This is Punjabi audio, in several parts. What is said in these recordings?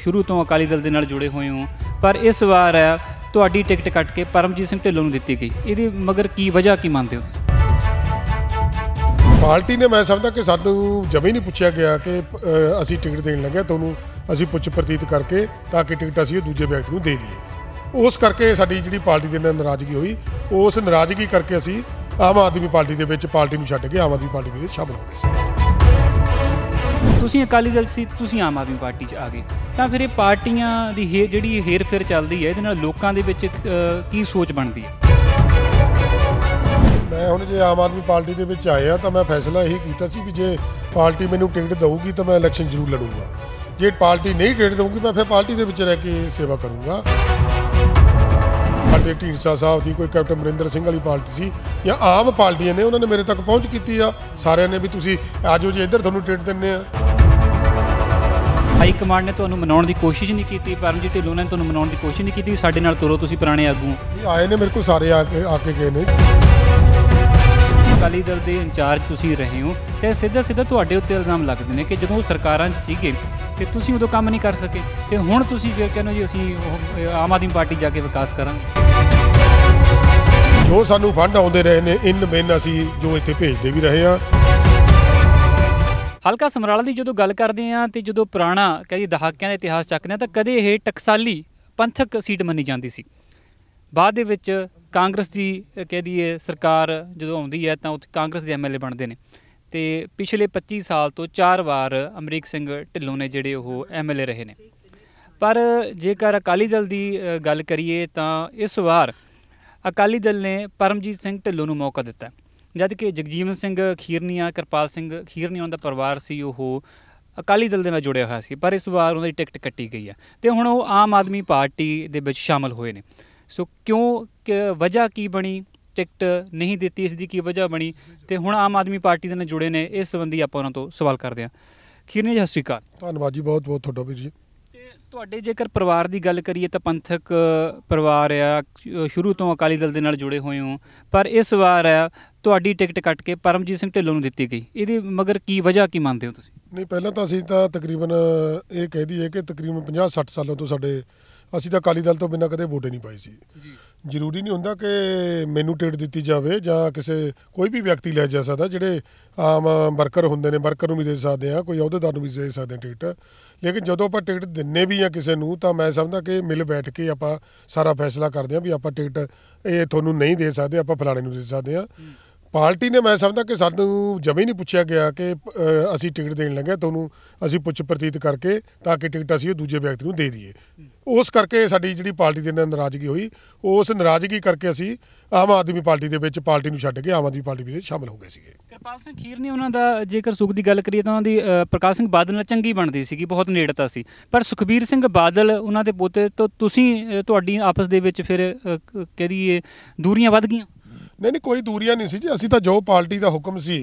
ਸ਼ੁਰੂ ਤੋਂ ਅਕਾਲੀ ਦਲ ਦੇ ਨਾਲ ਜੁੜੇ ਹੋਏ ਹੋ ਪਰ ਇਸ ਵਾਰ ਤੁਹਾਡੀ ਟਿਕਟ ਕੱਟ ਕੇ ਪਰਮਜੀਤ ਸਿੰਘ ਢਿੱਲੋਂ ਨੂੰ ਦਿੱਤੀ ਗਈ ਇਹਦੀ ਮਗਰ ਕੀ ਵਜ੍ਹਾ ਕੀ ਮੰਨਦੇ ਹੋ ਤੁਸੀਂ ਪਾਰਟੀ ਨੇ ਮੈਂ ਸਮਝਦਾ ਕਿ ਸਾਨੂੰ ਜਮੀ ਨਹੀਂ ਪੁੱਛਿਆ ਗਿਆ ਕਿ ਅਸੀਂ ਟਿਕਟ ਦੇਣ ਲੱਗੇ ਤੁਹਾਨੂੰ ਅਸੀਂ ਪੁੱਛ ਪ੍ਰਤੀਤ ਕਰਕੇ ਤਾਂ ਕਿ ਟਿਕਟ ਅਸੀਂ ਦੂਜੇ ਵਿਅਕਤੀ ਨੂੰ ਦੇ ਦਈਏ ਉਸ ਕਰਕੇ ਸਾਡੀ ਜਿਹੜੀ ਪਾਰਟੀ ਦੇ ਨਾਲ ਨਾਰਾਜ਼ਗੀ ਹੋਈ ਉਸ ਨਾਰਾਜ਼ਗੀ ਕਰਕੇ ਅਸੀਂ ਆਮ ਆਦਮੀ ਪਾਰਟੀ ਦੇ ਵਿੱਚ ਪਾਰਟੀ ਨੂੰ ਛੱਡ ਕੇ ਆਮ ਆਦਮੀ ਪਾਰਟੀ ਵਿੱਚ ਸ਼ਾਮਲ ਹੋ ਗਏ ਸੀ ਤੁਸੀਂ ਅਕਾਲੀ ਦਲ ਸੀ ਤੁਸੀਂ ਆਮ ਆਦਮੀ ਪਾਰਟੀ 'ਚ ਆ ਗਏ ਤਾਂ ਫਿਰ ਇਹ ਪਾਰਟੀਆਂ ਦੀ ਜਿਹੜੀ ਹੇਰ ਫੇਰ ਚੱਲਦੀ ਹੈ ਇਹਦੇ ਨਾਲ ਲੋਕਾਂ ਦੇ ਵਿੱਚ ਕੀ ਸੋਚ ਬਣਦੀ ਹੈ ਮੈਂ ਹੁਣ ਜੇ ਆਮ ਆਦਮੀ ਪਾਰਟੀ ਦੇ ਵਿੱਚ ਆਇਆ ਤਾਂ ਮੈਂ ਫੈਸਲਾ ਇਹ ਕੀਤਾ ਸੀ ਕਿ ਜੇ ਪਾਰਟੀ ਮੈਨੂੰ ਟਿਕਟ ਦੇਊਗੀ ਤਾਂ ਮੈਂ ਇਲੈਕਸ਼ਨ ਜ਼ਰੂਰ ਲੜੂੰਗਾ ਜੇ ਪਾਰਟੀ ਨਹੀਂ ਟਿਕਟ ਦੇਊਗੀ ਮੈਂ ਫਿਰ ਪਾਰਟੀ ਦੇ ਵਿੱਚ ਰਹਿ ਕੇ ਸੇਵਾ ਕਰੂੰਗਾ ਸਾਡੇ ਢੀਂਡਸਾ ਸਾਹਿਬ ਦੀ ਕੋਈ ਕੈਪਟਨ ਮਰਿੰਦਰ ਸਿੰਘ ਵਾਲੀ ਪਾਰਟੀ ਸੀ ਜਾਂ ਆਮ ਪਾਰਟੀਆਂ ਨੇ ਉਹਨਾਂ ਨੇ ਮੇਰੇ ਤੱਕ ਪਹੁੰਚ ਕੀਤੀ ਆ ਸਾਰਿਆਂ ਨੇ ਵੀ ਤੁਸੀਂ ਆਜੋ ਜੀ ਇੱਧਰ ਤੁਹਾਨੂੰ ਟ੍ਰੀਟ ਦਿੰਨੇ ਆ ਹਾਈ ਕਮਾਂਡ ਨੇ ਤੁਹਾਨੂੰ ਮਨਾਉਣ ਦੀ ਕੋਸ਼ਿਸ਼ ਨਹੀਂ ਕੀਤੀ ਪਰਮਜੀਤ ਢਿੱਲੋਂ ਨੇ ਤੁਹਾਨੂੰ ਮਨਾਉਣ ਦੀ ਕੋਸ਼ਿਸ਼ ਨਹੀਂ ਕੀਤੀ ਸਾਡੇ ਨਾਲ ਤੁਰੋ ਤੁਸੀਂ ਪੁਰਾਣੇ ਆਗੂ ਆਏ ਨੇ ਮੇਰੇ ਕੋਲ ਸਾਰੇ ਆ ਕੇ ਆ ਕੇ ਗਏ ਨੇ ਕਾਲੀ ਦਲ ਦੇ ਇੰਚਾਰਜ ਤੁਸੀਂ ਰਹੇ ਹੋ ਤੇ ਸਿੱਧਾ ਸਿੱਧਾ ਤੁਹਾਡੇ ਉੱਤੇ ਇਲਜ਼ਾਮ ਲੱਗਦੇ ਨੇ ਕਿ ਜਦੋਂ ਸਰਕਾਰਾਂ 'ਚ ਸੀਗੇ ਤੇ ਤੁਸੀਂ ਉਦੋਂ ਕੰਮ ਨਹੀਂ ਕਰ ਸਕੇ ਤੇ ਹੁਣ ਤੁਸੀਂ ਫਿਰ ਕਹਿੰਦੇ ਜੀ ਅਸੀਂ ਉਹ ਆਮ ਆਦਮੀ ਪਾਰਟੀ ਜਾ ਕੇ ਵਿਕਾਸ ਕਰਾਂਗੇ ਜੋ ਸਾਨੂੰ ਫੰਡ ਆਉਂਦੇ ਰਹੇ ਨੇ ਇਨ ਬਿਨ ਅਸੀਂ ਜੋ ਇੱਥੇ ਭੇਜਦੇ ਵੀ ਰਹੇ ਆ ਹਲਕਾ ਸਮਰਾਲਾ ਦੀ ਜਦੋਂ ਗੱਲ ਕਰਦੇ ਆ ਤੇ ਜਦੋਂ ਪੁਰਾਣਾ ਕਹਿੰਦੇ ਦਹਾਕਿਆਂ ਦਾ ਇਤਿਹਾਸ ਚੱਕਦੇ ਆ ਤਾਂ ਕਦੇ ਇਹ ਟਕਸਾਲੀ ਪੰਥਕ ਸੀਟ ਮੰਨੀ ਜਾਂਦੀ ਸੀ ਬਾਅਦ ਦੇ ਵਿੱਚ ਕਾਂਗਰਸ ਦੀ ਕਹਦੀ ਹੈ ਸਰਕਾਰ ਜਦੋਂ ਆਉਂਦੀ ਹੈ ਤਾਂ ਉੱਥੇ ਕਾਂਗਰਸ ਦੇ ਐਮਐਲਏ ਬਣਦੇ ਨੇ ਤੇ ਪਿਛਲੇ 25 ਸਾਲ ਤੋਂ ਚਾਰ ਵਾਰ ਅਮਰੀਕ ਸਿੰਘ ਢਿੱਲੋਂ ਨੇ ਜਿਹੜੇ ਉਹ ਐਮਐਲਏ ਰਹੇ ਨੇ ਪਰ ਜੇਕਰ ਅਕਾਲੀ ਦਲ ਦੀ ਗੱਲ ਕਰੀਏ ਤਾਂ ਇਸ ਵਾਰ ਅਕਾਲੀ ਦਲ ਨੇ ਪਰਮਜੀਤ ਸਿੰਘ ਢਿੱਲੋਂ ਨੂੰ ਮੌਕਾ ਦਿੱਤਾ ਜਦ ਕਿ ਜਗਜੀਵਨ ਸਿੰਘ ਖੀਰਨੀਆ ਕਿਰਪਾਲ ਸਿੰਘ ਖੀਰਨੀਆ ਦਾ ਪਰਿਵਾਰ ਸੀ ਉਹ ਅਕਾਲੀ ਦਲ ਦੇ ਨਾਲ ਜੁੜਿਆ ਹੋਇਆ ਸੀ ਪਰ ਇਸ ਵਾਰ ਉਹਨਾਂ ਦੀ ਟਿਕਟ ਕੱਟੀ ਗਈ ਹੈ ਤੇ ਹੁਣ ਉਹ ਆਮ ਆਦਮੀ ਪਾਰਟੀ ਦੇ ਵਿੱਚ ਸ਼ਾਮਲ ਹੋਏ ਨੇ ਸੋ ਕਿਉਂ ਵਜ੍ਹਾ ਕੀ ਬਣੀ ਟਿਕਟ ਨਹੀਂ ਦਿੱਤੀ ਇਸ ਦੀ ਕੀ ਵਜ੍ਹਾ ਬਣੀ ਤੇ ਹੁਣ ਆਮ ਆਦਮੀ ਪਾਰਟੀ ਦੇ ਨਾਲ ਜੁੜੇ ਨੇ ਇਸ ਸੰਬੰਧੀ ਆਪਾਂ ਉਹਨਾਂ ਤੋਂ ਸਵਾਲ ਕਰਦੇ ਹਾਂ ਖੀਰਨੇ ਜੀ ਸਤਿ ਸ਼੍ਰੀ ਅਕਾਲ ਧੰਨਵਾਦ ਜੀ ਬਹੁਤ ਬਹੁਤ ਤੁਹਾਡਾ ਵੀ ਜੀ ਤੁਹਾਡੇ ਜੇਕਰ ਪਰਿਵਾਰ ਦੀ ਗੱਲ ਕਰੀਏ ਤਾਂ ਪੰਥਕ ਪਰਿਵਾਰ ਆ ਸ਼ੁਰੂ ਤੋਂ ਅਕਾਲੀ ਦਲ ਦੇ ਨਾਲ ਜੁੜੇ ਹੋਏ ਹੋ ਪਰ ਇਸ ਵਾਰ ਆ ਤੁਹਾਡੀ ਟਿਕਟ ਕੱਟ ਕੇ ਪਰਮਜੀਤ ਸਿੰਘ ਢਿੱਲੋਂ ਨੂੰ ਦਿੱਤੀ ਗਈ ਇਹਦੀ ਮਗਰ ਕੀ ਵਜ੍ਹਾ ਕੀ ਮੰਨਦੇ ਹੋ ਤੁਸੀਂ ਨਹੀਂ ਪਹਿਲਾਂ ਤਾਂ ਅਸੀਂ ਤਾਂ ਤਕਰੀਬਨ ਇਹ ਕਹਿ ਦਈਏ ਕਿ ਤਕਰੀਬਨ 50 60 ਸਾਲਾਂ ਤੋਂ ਸਾਡੇ ਅਸੀਂ ਤਾਂ ਅਕਾਲੀ ਦਲ ਤੋਂ ਬਿਨਾਂ ਕਦੇ ਵੋਟੇ ਨਹੀਂ ਪਾਈ ਸੀ ਜੀ ਜ਼ਰੂਰੀ ਨਹੀਂ ਹੁੰਦਾ ਕਿ ਮੈਨੂੰ ਟਿਕਟ ਦਿੱਤੀ ਜਾਵੇ ਜਾਂ ਕਿਸੇ ਕੋਈ ਵੀ ਵਿਅਕਤੀ ਲੈ ਜਾ ਸਕਦਾ ਜਿਹੜੇ ਆਮ ਵਰਕਰ ਹੁੰਦੇ ਨੇ ਵਰਕਰ ਨੂੰ ਵੀ ਦੇ ਸਕਦੇ ਆ ਕੋਈ ਅਹੁਦੇਦਾਰ ਨੂੰ ਵੀ ਦੇ ਸਕਦੇ ਆ ਟਿਕਟ ਲੇਕਿਨ ਜਦੋਂ ਆਪਾਂ ਟਿਕਟ ਦਿੰਨੇ ਵੀ ਆ ਕਿਸੇ ਨੂੰ ਤਾਂ ਮੈਂ ਸਮਝਦਾ ਕਿ ਮਿਲ ਬੈਠ ਕੇ ਆਪਾਂ ਸਾਰਾ ਫੈਸਲਾ ਕਰਦੇ ਆ ਵੀ ਆਪਾਂ ਟਿਕਟ ਇਹ ਤੁਹਾਨੂੰ ਨਹੀਂ ਦੇ ਸਕਦੇ ਆਪਾਂ ਫਲਾਣੇ ਨੂੰ ਦੇ ਸਕਦੇ ਆ ਪਾਰਟੀ ਨੇ ਮੈਂ ਸਮਝਦਾ ਕਿ ਸਾਨੂੰ ਜਮੇ ਨਹੀਂ ਪੁੱਛਿਆ ਗਿਆ ਕਿ ਅਸੀਂ ਟਿਕਟ ਦੇਣ ਲੱਗੇ ਤੁਹਾਨੂੰ ਅਸੀਂ ਪੁੱਛ ਪ੍ਰਤੀਤ ਕਰਕੇ ਤਾਂ ਕਿ ਟਿਕਟ ਅਸੀਂ ਇਹ ਦੂਜੇ ਵਿਅਕਤੀ ਨੂੰ ਦੇ ਦਈਏ ਉਸ ਕਰਕੇ ਸਾਡੀ ਜਿਹੜੀ ਪਾਰਟੀ ਦੇ ਨਾਲ ਨਾਰਾਜ਼ਗੀ ਹੋਈ ਉਸ ਨਾਰਾਜ਼ਗੀ ਕਰਕੇ ਅਸੀਂ ਆਮ ਆਦਮੀ ਪਾਰਟੀ ਦੇ ਵਿੱਚ ਪਾਰਟੀ ਨੂੰ ਛੱਡ ਕੇ ਆਮ ਆਦਮੀ ਪਾਰਟੀ ਵਿੱਚ ਸ਼ਾਮਲ ਹੋ ਗਏ ਸੀਗੇ ਕਿਰਪਾਲ ਸਿੰਘ ਖੀਰ ਨੇ ਉਹਨਾਂ ਦਾ ਜੇਕਰ ਸੁਖ ਦੀ ਗੱਲ ਕਰੀਏ ਤਾਂ ਉਹਨਾਂ ਦੀ ਪ੍ਰਕਾਸ਼ ਸਿੰਘ ਬਾਦਲ ਨਾਲ ਚੰਗੀ ਬਣਦੀ ਸੀਗੀ ਬਹੁਤ ਨੇੜਤਾ ਸੀ ਪਰ ਸੁਖਬੀਰ ਸਿੰਘ ਬਾਦਲ ਉਹਨਾਂ ਦੇ ਪੋਤੇ ਤੋਂ ਤੁਸੀਂ ਤੁਹਾਡੀ ਆਪਸ ਦੇ ਵਿੱਚ ਫਿਰ ਕਹਦੀਏ ਦੂਰੀਆਂ ਵੱਧ ਗਈਆਂ ਨਹੀਂ ਨਹੀਂ ਕੋਈ ਦੂਰੀਆਂ ਨਹੀਂ ਸੀ ਜੀ ਅਸੀਂ ਤਾਂ ਜੋ ਪਾਰਟੀ ਦਾ ਹੁਕਮ ਸੀ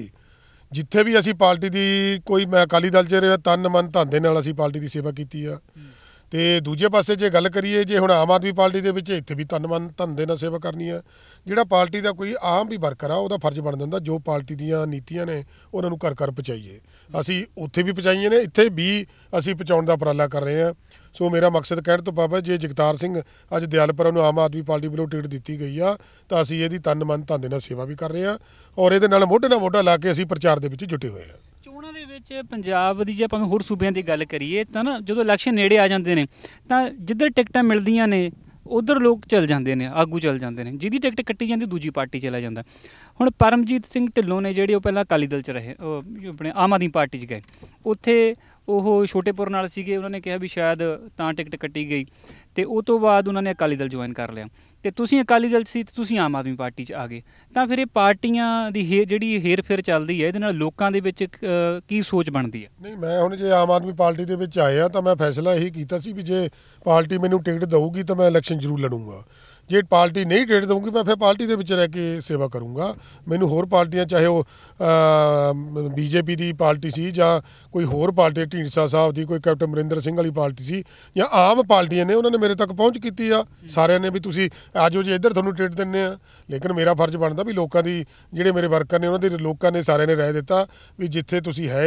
ਜਿੱਥੇ ਵੀ ਅਸੀਂ ਪਾਰਟੀ ਦੀ ਕੋਈ ਮੈਂ ਅਕਾਲੀ ਦਲ 'ਚ ਰਿਹਾ ਤਨ ਮਨ ਧੰਦੇ ਨਾਲ ਅਸੀਂ ਪਾਰਟੀ ਦੀ ਸੇਵਾ ਕੀਤੀ ਆ ਤੇ ਦੂਜੇ ਪਾਸੇ ਜੇ ਗੱਲ ਕਰੀਏ ਜੇ ਹੁਣ ਆਮ ਆਦਮੀ ਪਾਰਟੀ ਦੇ ਵਿੱਚ ਇੱਥੇ ਵੀ ਤਨਮਨ ਧੰਦੇ ਦੇ ਨਾਲ ਸੇਵਾ ਕਰਨੀ ਆ ਜਿਹੜਾ ਪਾਰਟੀ ਦਾ ਕੋਈ ਆਮ ਵੀ ਵਰਕਰ ਆ ਉਹਦਾ ਫਰਜ਼ ਬਣ ਜਾਂਦਾ ਜੋ ਪਾਰਟੀ ਦੀਆਂ ਨੀਤੀਆਂ ਨੇ ਉਹਨਾਂ ਨੂੰ ਘਰ ਘਰ ਪਹੁੰਚਾਈਏ ਅਸੀਂ ਉੱਥੇ ਵੀ ਪਹੁੰਚਾਈਏ ਨੇ ਇੱਥੇ ਵੀ ਅਸੀਂ ਪਹੁੰਚਾਉਣ ਦਾ ਉਪਰਾਲਾ ਕਰ ਰਹੇ ਆ ਸੋ ਮੇਰਾ ਮਕਸਦ ਕਹਿਣ ਤੋਂ ਬਾਬਾ ਜੇ ਜਗਤਾਰ ਸਿੰਘ ਅੱਜ ਦਿਆਲਪੁਰ ਨੂੰ ਆਮ ਆਦਮੀ ਪਾਰਟੀ ਵੱਲੋਂ ਟਿਕਟ ਦਿੱਤੀ ਗਈ ਆ ਤਾਂ ਅਸੀਂ ਇਹਦੀ ਤਨਮਨ ਧਨ ਦੇ ਨਾਲ ਸੇਵਾ ਵੀ ਕਰ ਰਹੇ ਆ ਔਰ ਇਹਦੇ ਨਾਲ ਮੋਢੇ ਨਾਲ ਮੋਢਾ ਲਾ ਕੇ ਅਸੀਂ ਪ੍ਰਚਾਰ ਦੇ ਵਿੱਚ ਜੁਟੇ ਹੋਏ ਆ ਚੋਣਾਂ ਦੇ ਵਿੱਚ ਪੰਜਾਬ ਦੀ ਜੇ ਆਪਾਂ ਹੋਰ ਸੂਬਿਆਂ ਦੀ ਗੱਲ ਕਰੀਏ ਤਾਂ ਨਾ ਜਦੋਂ ਇਲੈਕਸ਼ਨ ਨੇੜੇ ਆ ਜਾਂਦੇ ਨੇ ਤਾਂ ਜਿੱਧਰ ਟਿਕਟਾਂ ਮਿਲਦੀਆਂ ਨੇ ਉਧਰ ਲੋਕ ਚਲ ਜਾਂਦੇ ਨੇ ਆਗੂ ਚਲ ਜਾਂਦੇ ਨੇ ਜਿਹਦੀ ਟਿਕਟ ਕੱਟੀ ਜਾਂਦੀ ਦੂਜੀ ਪਾਰਟੀ ਚਲਾ ਜਾਂਦਾ ਹੁਣ ਪਰਮਜੀਤ ਸਿੰਘ ਢਿੱਲੋਂ ਨੇ ਜਿਹੜੇ ਉਹ ਪਹਿਲਾਂ ਅਕਾਲੀ ਦਲ 'ਚ ਰਹੇ ਆਪਣੇ ਆਮ ਆਦਮੀ ਪਾਰਟੀ 'ਚ ਗਏ ਉੱਥੇ ਉਹ ਛੋਟੇਪੁਰ ਨਾਲ ਸੀਗੇ ਉਹਨਾਂ ਨੇ ਕਿਹਾ ਵੀ ਸ਼ਾਇਦ ਤਾਂ ਟਿਕਟ ਕੱਟੀ ਗਈ ਤੇ ਉਹ ਤੋਂ ਬਾਅਦ ਉਹਨਾਂ ਨੇ ਅਕਾਲੀ ਦਲ ਜੁਆਇਨ ਕਰ ਲਿਆ ਤੇ ਤੁਸੀਂ ਅਕਾਲੀ ਦਲ ਸੀ ਤੇ ਤੁਸੀਂ ਆਮ ਆਦਮੀ ਪਾਰਟੀ 'ਚ ਆ ਗਏ ਤਾਂ ਫਿਰ ਇਹ ਪਾਰਟੀਆਂ ਦੀ ਜਿਹੜੀ ਹੇਰ ਫੇਰ ਚੱਲਦੀ ਹੈ ਇਹਦੇ ਨਾਲ ਲੋਕਾਂ ਦੇ ਵਿੱਚ ਕੀ ਸੋਚ ਬਣਦੀ ਹੈ ਨਹੀਂ ਮੈਂ ਹੁਣ ਜੇ ਆਮ ਆਦਮੀ ਪਾਰਟੀ ਦੇ ਵਿੱਚ ਆਇਆ ਤਾਂ ਮੈਂ ਫੈਸਲਾ ਇਹੀ ਕੀਤਾ ਸੀ ਵੀ ਜੇ ਪਾਰਟੀ ਮੈਨੂੰ ਟਿਕਟ ਦੇਊਗੀ ਤਾਂ ਮੈਂ ਇਲੈਕਸ਼ਨ ਜ਼ਰੂਰ ਲੜੂੰਗਾ ਜੇ ਪਾਰਟੀ ਨਹੀਂ ਟਿਕਟ ਦੇਊਗੀ ਮੈਂ ਫਿਰ ਪਾਰਟੀ ਦੇ ਵਿੱਚ ਰਹਿ ਕੇ ਸੇਵਾ ਕਰੂੰਗਾ ਮੈਨੂੰ ਹੋਰ ਪਾਰਟੀਆਂ ਚਾਹੇ ਉਹ ਬੀਜੇਪੀ ਦੀ ਪਾਰਟੀ ਸੀ ਜਾਂ ਕੋਈ ਹੋਰ ਪਾਰਟੀ ਢੀਂਡਸਾ ਸਾਹਿਬ ਦੀ ਕੋਈ ਕੈਪਟਨ ਮਰਿੰਦਰ ਸਿੰਘ ਵਾਲੀ ਪਾਰਟੀ ਸੀ ਜਾਂ ਆਮ ਪਾਰਟੀਆਂ ਨੇ ਉਹਨਾਂ ਨੇ ਮੇਰੇ ਤੱਕ ਪਹੁੰਚ ਕੀਤੀ ਆ ਸਾਰਿਆਂ ਨੇ ਵੀ ਤੁਸੀਂ ਆਜੋ ਜੇ ਇੱਧਰ ਤੁਹਾਨੂੰ ਟਿਕਟ ਦਿੰਨੇ ਆ ਲੇਕਿਨ ਮੇਰਾ ਫਰਜ਼ ਬਣਦਾ ਵੀ ਲੋਕਾਂ ਦੀ ਜਿਹੜੇ ਮੇਰੇ ਵਰਕਰ ਨੇ ਉਹਨਾਂ ਦੇ ਲੋਕਾਂ ਨੇ ਸਾਰਿਆਂ ਨੇ ਰਾਏ ਦਿੱਤਾ ਵੀ ਜਿੱਥੇ ਤੁਸੀਂ ਹੈ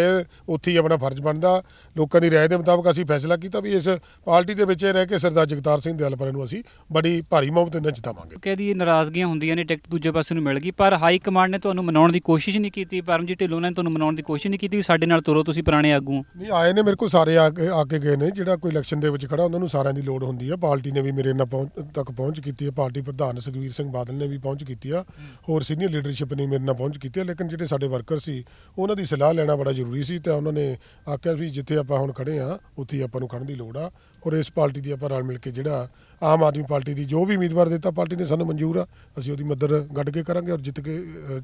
ਉੱਥੇ ਹੀ ਆਪਣਾ ਫਰਜ਼ ਬਣਦਾ ਲੋਕਾਂ ਦੀ ਰਾਏ ਦੇ ਮੁਤਾਬਕ ਅਸੀਂ ਫੈਸਲਾ ਕੀਤਾ ਵੀ ਇਸ ਪਾਰਟੀ ਦੇ ਵਿੱਚ ਰਹਿ ਕੇ ਸਰਦਾਰ ਜਗਤਾਰ ਸਿੰਘ ਦਿਆਲਪੁਰੇ ਨੂੰ ਅਸੀਂ ਬੜੀ ਭਾਰੀ ਮੌਤ ਉਹਦੇ ਨਾਲ ਜਿਤਾਵਾਂਗੇ ਕਹਿੰਦੀ ਨਾਰਾਜ਼ਗੀਆਂ ਹੁੰਦੀਆਂ ਨੇ ਟਿਕਟ ਦੂਜੇ ਪਾਸੇ ਨੂੰ ਮਿਲ ਗਈ ਪਰ ਹਾਈ ਕਮਾਂਡ ਨੇ ਤੁਹਾਨੂੰ ਮਨਾਉਣ ਦੀ ਕੋਸ਼ਿਸ਼ ਨਹੀਂ ਕੀਤੀ ਪਰਮਜੀਤ ਢਿੱਲੋਂ ਨੇ ਤੁਹਾਨੂੰ ਮਨਾਉਣ ਦੀ ਕੋਸ਼ਿਸ਼ ਨਹੀਂ ਕੀਤੀ ਵੀ ਸਾਡੇ ਨਾਲ ਤੁਰੋ ਤੁਸੀਂ ਪੁਰਾਣੇ ਆਗੂ ਨਹੀਂ ਆਏ ਨੇ ਮੇਰੇ ਕੋਲ ਸਾਰੇ ਆ ਕੇ ਆ ਕੇ ਗਏ ਨੇ ਜਿਹੜਾ ਕੋਈ ਇਲੈਕਸ਼ਨ ਦੇ ਵਿੱਚ ਖੜਾ ਉਹਨਾਂ ਨੂੰ ਸਾਰਿਆਂ ਦੀ ਲੋੜ ਹੁੰਦੀ ਹੈ ਪਾਰਟੀ ਨੇ ਵੀ ਮੇਰੇ ਨਾਲ ਤੱਕ ਪਹੁੰਚ ਕੀਤੀ ਹੈ ਪਾਰਟੀ ਪ੍ਰਧਾਨ ਸੁਖਵੀਰ ਸਿੰਘ ਬਾਦਲ ਨੇ ਵੀ ਪਹੁੰਚ ਕੀਤੀ ਆ ਹੋਰ ਸੀਨੀਅਰ ਲੀਡਰਸ਼ਿਪ ਨੇ ਮੇਰੇ ਨਾਲ ਪਹੁੰਚ ਕੀਤੀ ਹੈ ਲੇਕਿਨ ਜਿਹੜੇ ਸਾਡੇ ਵਰਕਰ ਸੀ ਉਹਨਾਂ ਦੀ ਸਲਾਹ ਲੈਣਾ ਬੜਾ ਜ਼ਰੂਰੀ ਸੀ ਤੇ ਉਹਨਾਂ ਨੇ ਆਖਿਆ ਵੀ ਜਿੱਥੇ ਆਪਾਂ ਹੁਣ ਖੜੇ ਆ ਉੱਥੇ ਆਪਾਂ ਨੂੰ ਖੜਨ ਦੀ ਲੋੜ ਆ ਔਰ ਇਸ ਪਾਰਟੀ ਦੀ ਆਪਾਂ ਰਲ ਮਿਲ ਕੇ ਜਿਹੜਾ ਆਮ ਆਦਮੀ ਪਾਰਟੀ ਦੀ ਜੋ ਵੀ ਉਮੀਦਵਾਰ ਕਰ ਦਿੱਤਾ ਪਾਰਟੀ ਨੇ ਸਾਨੂੰ ਮਨਜ਼ੂਰ ਆ ਅਸੀਂ ਉਹਦੀ ਮਦਦ ਗੱਡ ਕੇ ਕਰਾਂਗੇ ਔਰ ਜਿੱਤ ਕੇ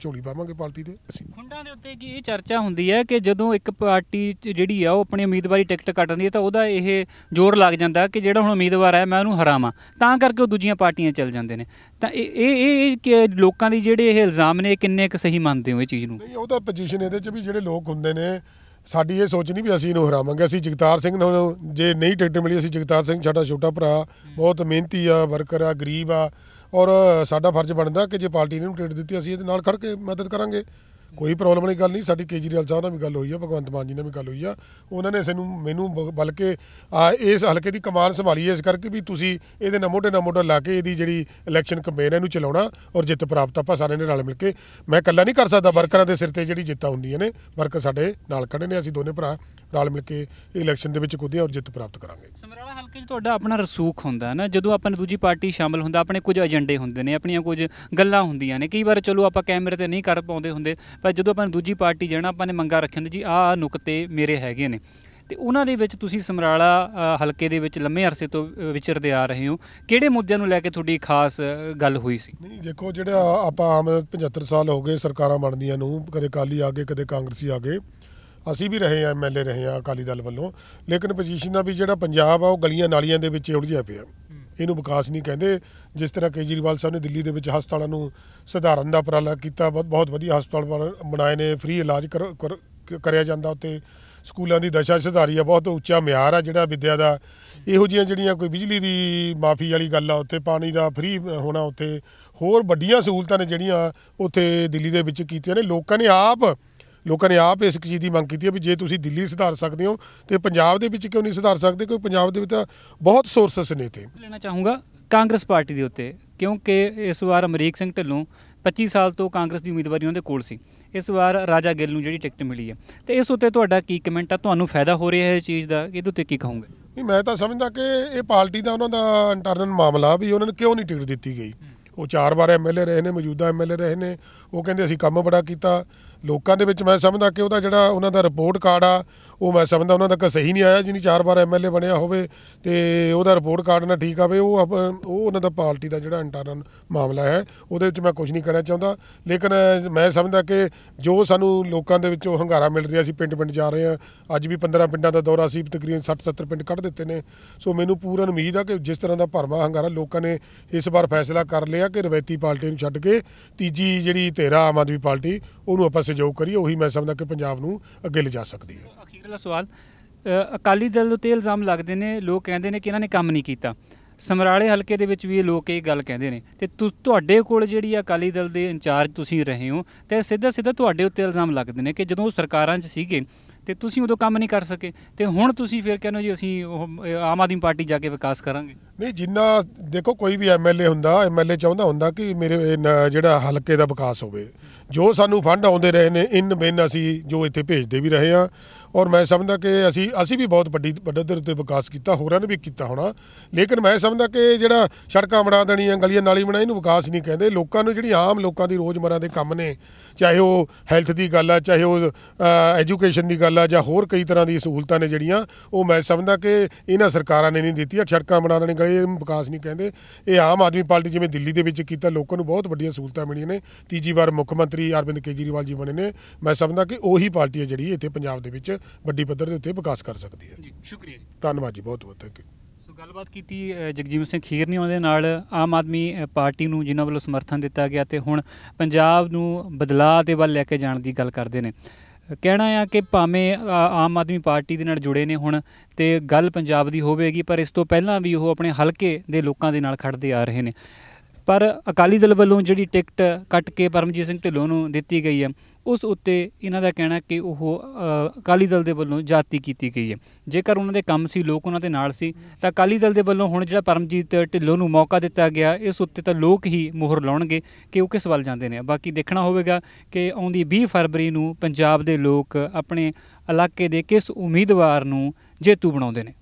ਝੋਲੀ ਪਾਵਾਂਗੇ ਪਾਰਟੀ ਦੇ ਅਸੀਂ ਖੁੰਡਾਂ ਦੇ ਉੱਤੇ ਕੀ ਇਹ ਚਰਚਾ ਹੁੰਦੀ ਹੈ ਕਿ ਜਦੋਂ ਇੱਕ ਪਾਰਟੀ ਜਿਹੜੀ ਆ ਉਹ ਆਪਣੇ ਉਮੀਦਵਾਰੀ ਟਿਕਟ ਕੱਟਦੀ ਹੈ ਤਾਂ ਉਹਦਾ ਇਹ ਜ਼ੋਰ ਲੱਗ ਜਾਂਦਾ ਕਿ ਜਿਹੜਾ ਹੁਣ ਉਮੀਦਵਾਰ ਹੈ ਮੈਂ ਉਹਨੂੰ ਹਰਾਵਾਂ ਤਾਂ ਕਰਕੇ ਉਹ ਦੂਜੀਆਂ ਪਾਰਟੀਆਂ ਚੱਲ ਜਾਂਦੇ ਨੇ ਤਾਂ ਇਹ ਇਹ ਇਹ ਲੋਕਾਂ ਦੀ ਜਿਹੜੇ ਇਹ ਇਲਜ਼ਾਮ ਨੇ ਕਿੰਨੇ ਕੁ ਸਹੀ ਮੰਨਦੇ ਹੋ ਇਹ ਚੀਜ਼ ਨੂੰ ਨਹੀਂ ਉਹਦਾ ਪੋਜੀਸ਼ਨ ਇਹਦੇ 'ਚ ਵੀ ਜਿਹੜੇ ਲੋਕ ਹੁੰਦੇ ਨੇ ਸਾਡੀ ਇਹ ਸੋਚ ਨਹੀਂ ਵੀ ਅਸੀਂ ਇਹਨੂੰ ਹਰਾਵਾਂਗੇ ਅਸੀਂ ਜਗਤਾਰ ਸਿੰਘ ਨੂੰ ਜੇ ਨਹੀਂ ਟਿਕਟ ਮਿਲੀ ਅਸੀਂ ਜਗਤਾਰ ਸਿੰਘ ਸਾਡਾ ਛੋਟਾ ਭਰਾ ਬਹੁਤ ਮਿਹਨਤੀ ਆ ਵਰਕਰ ਆ ਗਰੀਬ ਆ ਔਰ ਸਾਡਾ ਫਰਜ਼ ਬਣਦਾ ਕਿ ਜੇ ਪਾਰਟੀ ਨੇ ਇਹਨੂੰ ਟਿਕਟ ਦਿੱਤੀ ਅਸੀਂ ਇਹਦੇ ਨਾਲ ਖੜ ਕੇ ਮਦਦ ਕਰਾਂਗੇ ਕੋਈ ਪ੍ਰੋਬਲਮ ਨਹੀਂ ਗੱਲ ਨਹੀਂ ਸਾਡੀ ਕੇਜਰੀਵਾਲ ਸਾਹਿਬ ਨਾਲ ਵੀ ਗੱਲ ਹੋਈ ਆ ਭਗਵੰਤ ਮਾਨ ਜੀ ਨਾਲ ਵੀ ਗੱਲ ਹੋਈ ਆ ਉਹਨਾਂ ਨੇ ਸਾਨੂੰ ਮੈਨੂੰ ਬਲਕਿ ਇਸ ਹਲਕੇ ਦੀ ਕਮਾਨ ਸੰਭਾਲੀ ਇਸ ਕਰਕੇ ਵੀ ਤੁਸੀਂ ਇਹਦੇ ਮੋਢੇ ਨਾ ਮੋਢਾ ਲਾ ਕੇ ਇਹਦੀ ਜਿਹੜੀ ਇਲੈਕਸ਼ਨ ਕੰਪੇਨ ਇਹਨੂੰ ਚਲਾਉਣਾ ਔਰ ਜਿੱਤ ਪ੍ਰਾਪਤ ਆਪਾਂ ਸਾਰਿਆਂ ਨੇ ਰਲ ਮਿਲ ਕੇ ਮੈਂ ਇਕੱਲਾ ਨਹੀਂ ਕਰ ਸਕਦਾ ਵਰਕਰਾਂ ਦੇ ਸਿਰ ਤੇ ਜਿਹੜੀ ਜਿੱਤਾਂ ਹੁੰਦੀਆਂ ਨੇ ਵਰਕਰ ਸਾਡੇ ਨਾਲ ਖੜੇ ਨੇ ਅਸੀਂ ਦੋਨੇ ਭਰਾ ਨਾਲ ਮਿਲ ਕੇ ਇਲੈਕਸ਼ਨ ਦੇ ਵਿੱਚ ਕੁੱਦੇ ਔਰ ਜਿੱਤ ਪ੍ਰਾਪਤ ਕਰਾਂਗੇ ਸਮਰਾਲਾ ਹਲਕੇ 'ਚ ਤੁਹਾਡਾ ਆਪਣਾ ਰਸੂਖ ਹੁੰਦਾ ਹੈ ਨਾ ਜਦੋਂ ਆਪਾਂ ਦੂਜੀ ਪਾਰਟੀ ਸ਼ਾਮਲ ਹੁੰਦਾ ਆਪਣੇ ਕੁਝ ਏਜੰਡੇ ਹੁੰਦੇ ਨੇ ਆਪਣੀਆਂ ਕੁਝ ਗੱਲਾਂ ਹੁੰਦੀਆਂ ਨੇ ਕਈ ਵਾਰ ਚਲੋ ਆਪਾਂ ਕੈਮਰੇ ਤੇ ਨਹੀਂ ਕਰ ਪਾਉਂਦੇ ਹੁੰਦੇ ਪਰ ਜਦੋਂ ਆਪਾਂ ਦੂਜੀ ਪਾਰਟੀ ਜਾਣਾ ਆਪਾਂ ਨੇ ਮੰਗਾ ਰੱਖਿਆ ਹੁੰਦੇ ਜੀ ਆਹ ਨੁਕਤੇ ਮੇਰੇ ਹੈਗੇ ਨੇ ਤੇ ਉਹਨਾਂ ਦੇ ਵਿੱਚ ਤੁਸੀਂ ਸਮਰਾਲਾ ਹਲਕੇ ਦੇ ਵਿੱਚ ਲੰਮੇ ਅਰਸੇ ਤੋਂ ਵਿਚਰਦੇ ਆ ਰਹੇ ਹੋ ਕਿਹੜੇ ਮੁੱਦਿਆਂ ਨੂੰ ਲੈ ਕੇ ਤੁਹਾਡੀ ਖਾਸ ਗੱਲ ਹੋਈ ਸੀ ਨਹੀਂ ਦੇਖੋ ਜਿਹੜਾ ਆਪਾਂ ਆਮ 75 ਸਾਲ ਹੋ ਗਏ ਸਰਕਾਰਾਂ ਬਣਦੀਆਂ ਨੂੰ ਕਦੇ ਕਾਲੀ ਆ ਗਏ ਕਦੇ ਕਾਂਗਰਸੀ ਆ ਗਏ ਅਸੀਂ ਵੀ ਰਹੇ ਆ ਐਮਐਲਏ ਰਹੇ ਆ ਅਕਾਲੀ ਦਲ ਵੱਲੋਂ ਲੇਕਿਨ ਪੋਜੀਸ਼ਨ ਆ ਵੀ ਜਿਹੜਾ ਪੰਜਾਬ ਆ ਉਹ ਗਲੀਆਂ ਨਾਲੀਆਂ ਦੇ ਵਿੱਚ ਉੜ ਜਿਆ ਪਿਆ ਇਹਨੂੰ ਵਿਕਾਸ ਨਹੀਂ ਕਹਿੰਦੇ ਜਿਸ ਤਰ੍ਹਾਂ ਕੇਜਰੀਵਾਲ ਸਾਹਿਬ ਨੇ ਦਿੱਲੀ ਦੇ ਵਿੱਚ ਹਸਪਤਾਲਾਂ ਨੂੰ ਸਧਾਰਨ ਦਾ ਉਪਰਾਲਾ ਕੀਤਾ ਬਹੁਤ ਵਧੀਆ ਹਸਪਤਾਲ ਬਣਾਏ ਨੇ ਫ੍ਰੀ ਇਲਾਜ ਕਰਿਆ ਜਾਂਦਾ ਉੱਤੇ ਸਕੂਲਾਂ ਦੀ ਦਸ਼ਾ ਸੁਧਾਰੀ ਆ ਬਹੁਤ ਉੱਚਾ ਮਿਆਰ ਆ ਜਿਹੜਾ ਵਿਦਿਆ ਦਾ ਇਹੋ ਜੀਆਂ ਜਿਹੜੀਆਂ ਕੋਈ ਬਿਜਲੀ ਦੀ ਮਾਫੀ ਵਾਲੀ ਗੱਲ ਆ ਉੱਥੇ ਪਾਣੀ ਦਾ ਫ੍ਰੀ ਹੋਣਾ ਉੱਥੇ ਹੋਰ ਵੱਡੀਆਂ ਸਹੂਲਤਾਂ ਨੇ ਜਿਹੜੀਆਂ ਉੱਥੇ ਦਿੱਲੀ ਦੇ ਵਿੱਚ ਕੀਤੀਆਂ ਨੇ ਲੋਕਾਂ ਨੇ ਆਪ ਲੋਕਾਂ ਨੇ ਆਪ ਇਸ ਚੀਜ਼ ਦੀ ਮੰਗ ਕੀਤੀ ਹੈ ਵੀ ਜੇ ਤੁਸੀਂ ਦਿੱਲੀ ਸੁਧਾਰ ਸਕਦੇ ਹੋ ਤੇ ਪੰਜਾਬ ਦੇ ਵਿੱਚ ਕਿਉਂ ਨਹੀਂ ਸੁਧਾਰ ਸਕਦੇ ਕਿਉਂਕਿ ਪੰਜਾਬ ਦੇ ਵਿੱਚ ਤਾਂ ਬਹੁਤ ਸੋਰਸਸ ਨੇ ਤੇ ਲੈਣਾ ਚਾਹੂੰਗਾ ਕਾਂਗਰਸ ਪਾਰਟੀ ਦੇ ਉੱਤੇ ਕਿਉਂਕਿ ਇਸ ਵਾਰ ਅਮਰੀਕ ਸਿੰਘ ਢਿੱਲੋਂ 25 ਸਾਲ ਤੋਂ ਕਾਂਗਰਸ ਦੀ ਉਮੀਦਵਾਰੀ ਉਹਦੇ ਕੋਲ ਸੀ ਇਸ ਵਾਰ ਰਾਜਾ ਗਿੱਲ ਨੂੰ ਜਿਹੜੀ ਟਿਕਟ ਮਿਲੀ ਹੈ ਤੇ ਇਸ ਉੱਤੇ ਤੁਹਾਡਾ ਕੀ ਕਮੈਂਟ ਆ ਤੁਹਾਨੂੰ ਫਾਇਦਾ ਹੋ ਰਿਹਾ ਹੈ ਇਸ ਚੀਜ਼ ਦਾ ਇਹਦੇ ਉੱਤੇ ਕੀ ਕਹੋਗੇ ਨਹੀਂ ਮੈਂ ਤਾਂ ਸਮਝਦਾ ਕਿ ਇਹ ਪਾਰਟੀ ਦਾ ਉਹਨਾਂ ਦਾ ਇੰਟਰਨਲ ਮਾਮਲਾ ਵੀ ਉਹਨਾਂ ਨੂੰ ਕਿਉਂ ਨਹੀਂ ਟਿਕਟ ਦਿੱਤੀ ਗਈ ਉਹ ਚਾਰ ਵਾਰ ਐਮਐਲਏ ਰਹੇ ਨੇ ਮੌਜੂਦਾ ਐਮਐਲਏ ਰਹੇ ਨੇ ਉਹ ਕਹਿੰਦੇ ਅਸੀਂ ਕੰਮ ਬੜਾ ਕੀਤਾ ਲੋਕਾਂ ਦੇ ਵਿੱਚ ਮੈਂ ਸਮਝਦਾ ਕਿ ਉਹਦਾ ਜਿਹੜਾ ਉਹਨਾਂ ਦਾ ਰਿਪੋਰਟ ਕਾਰਡ ਆ ਉਹ ਮੈਂ ਸਮਝਦਾ ਉਹਨਾਂ ਤੱਕ ਸਹੀ ਨਹੀਂ ਆਇਆ ਜਿਨੀ ਚਾਰ ਵਾਰ ਐਮਐਲਏ ਬਣਿਆ ਹੋਵੇ ਤੇ ਉਹਦਾ ਰਿਪੋਰਟ ਕਾਰਡ ਨਾ ਠੀਕ ਆਵੇ ਉਹ ਉਹ ਉਹਨਾਂ ਦਾ ਪਾਰਟੀ ਦਾ ਜਿਹੜਾ ਇੰਟਰਨਲ ਮਾਮਲਾ ਹੈ ਉਹਦੇ ਵਿੱਚ ਮੈਂ ਕੁਝ ਨਹੀਂ ਕਹਿਣਾ ਚਾਹੁੰਦਾ ਲੇਕਿਨ ਮੈਂ ਸਮਝਦਾ ਕਿ ਜੋ ਸਾਨੂੰ ਲੋਕਾਂ ਦੇ ਵਿੱਚੋਂ ਹੰਗਾਰਾ ਮਿਲ ਰਿਹਾ ਸੀ ਪਿੰਡ-ਪਿੰਡ ਜਾ ਰਹੇ ਆ ਅੱਜ ਵੀ 15 ਪਿੰਡਾਂ ਦਾ ਦੌਰਾ ਸੀ ਤਕਰੀਬਨ 60-70 ਪਿੰਡ ਕੱਢ ਦਿੱਤੇ ਨੇ ਸੋ ਮੈਨੂੰ ਪੂਰਨ ਉਮੀਦ ਆ ਕਿ ਜਿਸ ਤਰ੍ਹਾਂ ਦਾ ਭਰਮਾ ਹੰਗਾਰਾ ਲੋਕਾਂ ਨੇ ਇਸ ਵਾਰ ਫੈਸਲਾ ਕਰ ਲਿਆ ਕਿ ਰਵੈਤੀ ਪਾਰਟੀ ਨੂੰ ਛੱਡ ਕੇ ਤੀਜੀ ਜਿਹੜੀ ਤੇਰਾ ਆਮ ਆਦਮੀ ਪਾਰਟੀ ਉਹਨੂੰ ਆਪਾਂ ਸਹਿਯੋਗ ਕਰੀਏ ਉਹੀ ਮੈਂ ਸਮਝਦਾ ਕਿ ਪੰਜਾਬ ਨੂੰ ਅੱਗੇ ਲਿਜਾ ਸਕਦੀ ਹੈ ਅਖੀਰਲਾ ਸਵਾਲ ਅਕਾਲੀ ਦਲ ਉੱਤੇ ਇਲਜ਼ਾਮ ਲੱਗਦੇ ਨੇ ਲੋਕ ਕਹਿੰਦੇ ਨੇ ਕਿ ਇਹਨਾਂ ਨੇ ਕੰਮ ਨਹੀਂ ਕੀਤਾ ਸਮਰਾਲੇ ਹਲਕੇ ਦੇ ਵਿੱਚ ਵੀ ਲੋਕ ਇਹ ਗੱਲ ਕਹਿੰਦੇ ਨੇ ਤੇ ਤੁਹਾਡੇ ਕੋਲ ਜਿਹੜੀ ਅਕਾਲੀ ਦਲ ਦੇ ਇੰਚਾਰਜ ਤੁਸੀਂ ਰਹੇ ਹੋ ਤੇ ਸਿੱਧਾ ਸਿੱਧਾ ਤੁਹਾਡੇ ਉੱਤੇ ਇਲਜ਼ਾਮ ਲੱਗਦੇ ਨੇ ਕਿ ਜਦੋਂ ਸਰਕਾਰਾਂ 'ਚ ਸੀਗੇ ਤੇ ਤੁਸੀਂ ਉਦੋਂ ਕੰਮ ਨਹੀਂ ਕਰ ਸਕੇ ਤੇ ਹੁਣ ਤੁਸੀਂ ਫਿਰ ਕਹਿੰਦੇ ਜੀ ਅਸੀਂ ਉਹ ਆਮ ਆਦਮੀ ਪਾਰਟੀ ਜਾ ਕੇ ਵਿਕਾਸ ਕਰਾਂਗੇ ਨਹੀਂ ਜਿੰਨਾ ਦੇਖੋ ਕੋਈ ਵੀ ਐਮਐਲਏ ਹੁੰਦਾ ਐਮਐਲਏ ਚਾਹੁੰਦਾ ਹੁੰਦਾ ਕਿ ਮੇਰੇ ਜਿਹੜਾ ਹਲਕੇ ਦਾ ਵਿਕਾਸ ਹੋਵੇ ਜੋ ਸਾਨੂੰ ਫੰਡ ਆਉਂਦੇ ਰਹੇ ਨੇ ਇਨ ਬਿਨ ਅਸੀਂ ਜੋ ਇੱਥੇ ਭੇਜਦੇ ਵੀ ਰਹੇ ਆ ਔਰ ਮੈਂ ਸਮਝਦਾ ਕਿ ਅਸੀਂ ਅਸੀਂ ਵੀ ਬਹੁਤ ਵੱਡੀ ਵੱਡੇ ਦਰ ਉੱਤੇ ਵਿਕਾਸ ਕੀਤਾ ਹੋਰਾਂ ਨੇ ਵੀ ਕੀਤਾ ਹੋਣਾ ਲੇਕਿਨ ਮੈਂ ਸਮਝਦਾ ਕਿ ਜਿਹੜਾ ਸੜਕਾਂ ਬਣਾ ਦੇਣੀਆਂ ਗਲੀਆਂ ਨਾਲੀ ਬਣਾ ਇਹਨੂੰ ਵਿਕਾਸ ਨਹੀਂ ਕਹਿੰਦੇ ਲੋਕਾਂ ਨੂੰ ਜਿਹੜੀ ਆਮ ਲੋਕਾਂ ਦੀ ਰੋਜ਼ਮਰਾਂ ਦੇ ਕੰਮ ਨੇ ਚਾਹੇ ਉਹ ਹੈਲਥ ਦੀ ਗੱਲ ਆ ਚਾਹੇ ਉਹ ਐਜੂਕੇਸ਼ਨ ਦੀ ਗੱਲ ਆ ਜਾਂ ਹੋਰ ਕਈ ਤਰ੍ਹਾਂ ਦੀ ਸਹੂਲਤਾਂ ਨੇ ਜਿਹੜੀਆਂ ਉਹ ਮੈਂ ਸਮਝਦਾ ਕਿ ਇਹਨਾਂ ਸਰਕਾਰਾਂ ਨੇ ਨਹੀਂ ਦਿੱਤੀਆਂ ਸੜਕਾਂ ਬਣਾ ਦੇਣੀਆਂ ਗਲੀਆਂ ਵਿਕਾਸ ਨਹੀਂ ਕਹਿੰਦੇ ਇਹ ਆਮ ਆਦਮੀ ਪਾਰਟੀ ਜਿਵੇਂ ਦਿੱਲੀ ਦੇ ਵਿੱਚ ਕੀਤਾ ਲੋਕਾਂ ਨੂੰ ਬਹੁਤ ਵੱਡੀਆਂ ਸਹੂਲਤਾਂ ਮਿਲੀਆਂ ਨੇ ਤੀਜੀ ਵਾਰ ਮੁੱਖ ਮੰਤਰੀ ਅਰਵਿੰਦ ਕੇਜਰੀਵਾਲ ਜੀ ਬਣੇ ਨੇ ਮੈਂ ਸਮਝਦਾ ਕਿ ਉਹੀ ਪਾਰਟੀ ਹੈ ਜਿਹੜੀ ਇੱਥੇ ਪੰਜਾਬ ਦੇ ਵਿੱਚ ਵੱਡੀ ਪੱਧਰ ਦੇ ਉੱਤੇ ਵਿਕਾਸ ਕਰ ਸਕਦੀ ਹੈ ਜੀ ਸ਼ੁਕਰੀਆ ਜੀ ਧੰਨਵਾਦ ਜੀ ਬਹੁਤ ਬਹੁਤ ਥੈਂਕ ਯੂ ਸੋ ਗੱਲਬਾਤ ਕੀਤੀ ਜਗਜੀਤ ਸਿੰਘ ਖੀਰਨੀ ਉਹਦੇ ਨਾਲ ਆਮ ਆਦਮੀ ਪਾਰਟੀ ਨੂੰ ਜਿਨ੍ਹਾਂ ਵੱਲੋਂ ਸਮਰਥਨ ਦਿੱਤਾ ਗਿਆ ਤੇ ਹੁਣ ਪੰਜਾਬ ਨੂੰ ਬਦਲਾਅ ਦੇ ਵੱਲ ਲੈ ਕੇ ਜਾਣ ਦੀ ਗੱਲ ਕਰਦੇ ਨੇ ਕਹਿਣਾ ਆ ਕਿ ਭਾਵੇਂ ਆਮ ਆਦਮੀ ਪਾਰਟੀ ਦੇ ਨਾਲ ਜੁੜੇ ਨੇ ਹੁਣ ਤੇ ਗੱਲ ਪੰਜਾਬ ਦੀ ਹੋਵੇਗੀ ਪਰ ਇਸ ਤੋਂ ਪਹਿਲਾਂ ਵੀ ਉਹ ਆਪਣੇ ਹਲਕੇ ਦੇ ਲੋਕਾਂ ਦੇ ਨਾਲ ਖੜਦੇ ਆ ਰਹੇ ਨੇ ਪਰ ਅਕਾਲੀ ਦਲ ਵੱਲੋਂ ਜਿਹੜੀ ਟਿਕਟ ਕੱਟ ਕੇ ਪਰਮਜੀਤ ਸਿੰਘ ਢਿੱਲੋਂ ਨੂੰ ਦਿੱਤੀ ਗਈ ਹੈ ਉਸ ਉੱਤੇ ਇਹਨਾਂ ਦਾ ਕਹਿਣਾ ਕਿ ਉਹ ਅਕਾਲੀ ਦਲ ਦੇ ਵੱਲੋਂ ਜਾਤੀ ਕੀਤੀ ਗਈ ਹੈ ਜੇਕਰ ਉਹਨਾਂ ਦੇ ਕੰਮ ਸੀ ਲੋਕ ਉਹਨਾਂ ਦੇ ਨਾਲ ਸੀ ਤਾਂ ਅਕਾਲੀ ਦਲ ਦੇ ਵੱਲੋਂ ਹੁਣ ਜਿਹੜਾ ਪਰਮਜੀਤ ਢਿੱਲੋਂ ਨੂੰ ਮੌਕਾ ਦਿੱਤਾ ਗਿਆ ਇਸ ਉੱਤੇ ਤਾਂ ਲੋਕ ਹੀ ਮੋਹਰ ਲਾਉਣਗੇ ਕਿ ਉਹ ਕਿਸ ਵੱਲ ਜਾਂਦੇ ਨੇ ਬਾਕੀ ਦੇਖਣਾ ਹੋਵੇਗਾ ਕਿ ਆਉਂਦੀ 20 ਫਰਵਰੀ ਨੂੰ ਪੰਜਾਬ ਦੇ ਲੋਕ ਆਪਣੇ ਇਲਾਕੇ ਦੇ ਕਿਸ ਉਮੀਦਵਾਰ ਨੂੰ ਜੇਤੂ ਬਣਾਉਂਦੇ ਨੇ